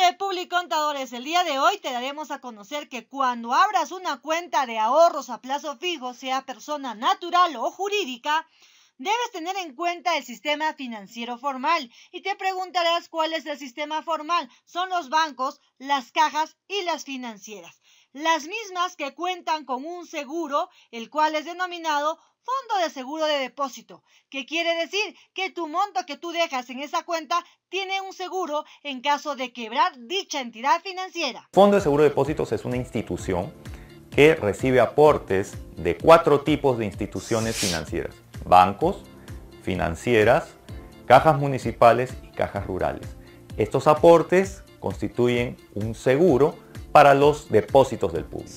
de public contadores el día de hoy te daremos a conocer que cuando abras una cuenta de ahorros a plazo fijo, sea persona natural o jurídica, debes tener en cuenta el sistema financiero formal. Y te preguntarás cuál es el sistema formal. Son los bancos, las cajas y las financieras las mismas que cuentan con un seguro, el cual es denominado fondo de seguro de depósito, que quiere decir que tu monto que tú dejas en esa cuenta tiene un seguro en caso de quebrar dicha entidad financiera. Fondo de seguro de depósitos es una institución que recibe aportes de cuatro tipos de instituciones financieras, bancos, financieras, cajas municipales y cajas rurales. Estos aportes constituyen un seguro para los depósitos del público.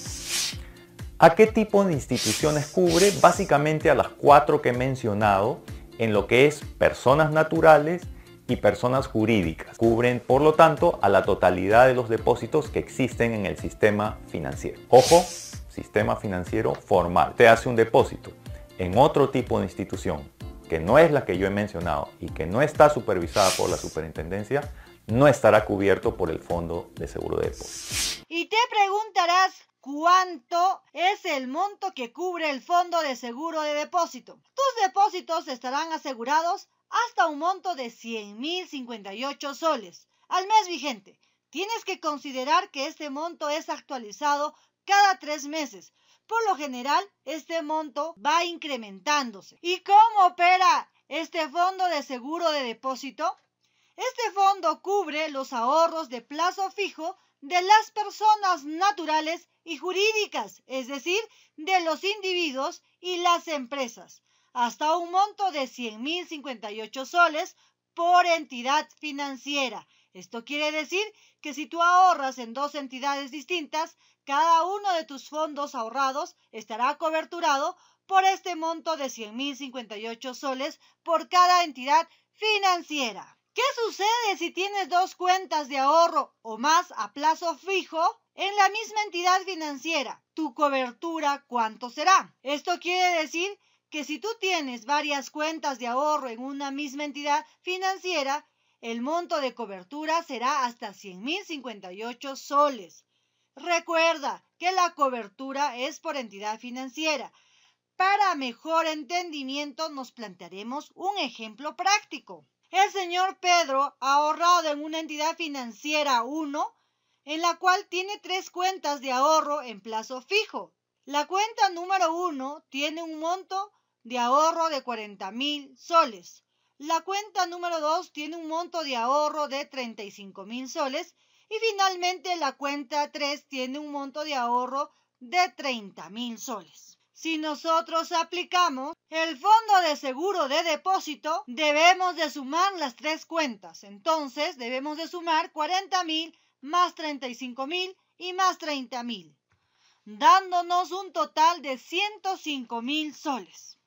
¿A qué tipo de instituciones cubre? Básicamente a las cuatro que he mencionado en lo que es personas naturales y personas jurídicas. Cubren, por lo tanto, a la totalidad de los depósitos que existen en el sistema financiero. Ojo, sistema financiero formal. Te hace un depósito en otro tipo de institución que no es la que yo he mencionado y que no está supervisada por la superintendencia, no estará cubierto por el Fondo de Seguro de Depósito. Y te preguntarás cuánto es el monto que cubre el Fondo de Seguro de Depósito. Tus depósitos estarán asegurados hasta un monto de 100.058 soles al mes vigente. Tienes que considerar que este monto es actualizado cada tres meses. Por lo general, este monto va incrementándose. ¿Y cómo opera este fondo de seguro de depósito? Este fondo cubre los ahorros de plazo fijo de las personas naturales y jurídicas, es decir, de los individuos y las empresas, hasta un monto de 100.058 soles por entidad financiera. Esto quiere decir que si tú ahorras en dos entidades distintas, cada uno de tus fondos ahorrados estará coberturado por este monto de 100.058 soles por cada entidad financiera. ¿Qué sucede si tienes dos cuentas de ahorro o más a plazo fijo en la misma entidad financiera? ¿Tu cobertura cuánto será? Esto quiere decir que si tú tienes varias cuentas de ahorro en una misma entidad financiera, el monto de cobertura será hasta 100.058 soles. Recuerda que la cobertura es por entidad financiera. Para mejor entendimiento nos plantearemos un ejemplo práctico el señor Pedro ha ahorrado en una entidad financiera 1, en la cual tiene tres cuentas de ahorro en plazo fijo. La cuenta número 1 tiene un monto de ahorro de 40 mil soles. La cuenta número 2 tiene un monto de ahorro de 35 mil soles. Y finalmente la cuenta 3 tiene un monto de ahorro de 30 mil soles. Si nosotros aplicamos el fondo de seguro de depósito, debemos de sumar las tres cuentas. Entonces, debemos de sumar 40.000 más 35.000 y más 30.000, dándonos un total de 105.000 soles.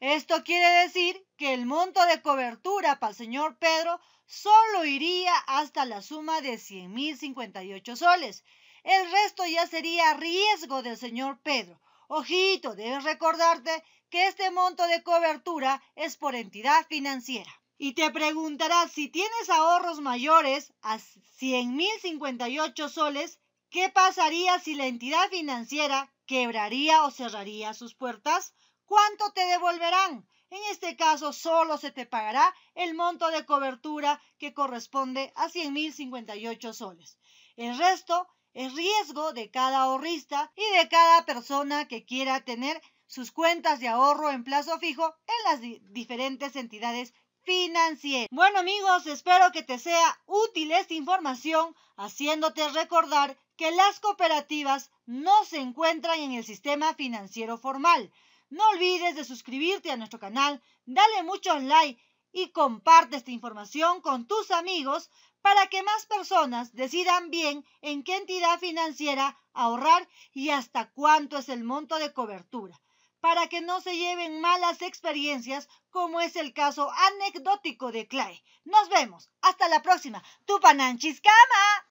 Esto quiere decir que el monto de cobertura para el señor Pedro solo iría hasta la suma de 100.058 soles. El resto ya sería riesgo del señor Pedro, Ojito, debes recordarte que este monto de cobertura es por entidad financiera. Y te preguntarás si tienes ahorros mayores a 100.058 soles, ¿qué pasaría si la entidad financiera quebraría o cerraría sus puertas? ¿Cuánto te devolverán? En este caso, solo se te pagará el monto de cobertura que corresponde a 100.058 soles. El resto es riesgo de cada ahorrista y de cada persona que quiera tener sus cuentas de ahorro en plazo fijo en las diferentes entidades financieras. Bueno amigos, espero que te sea útil esta información, haciéndote recordar que las cooperativas no se encuentran en el sistema financiero formal. No olvides de suscribirte a nuestro canal, dale muchos like y comparte esta información con tus amigos para que más personas decidan bien en qué entidad financiera ahorrar y hasta cuánto es el monto de cobertura, para que no se lleven malas experiencias como es el caso anecdótico de Clay. Nos vemos. Hasta la próxima. Tu Pananchiscama.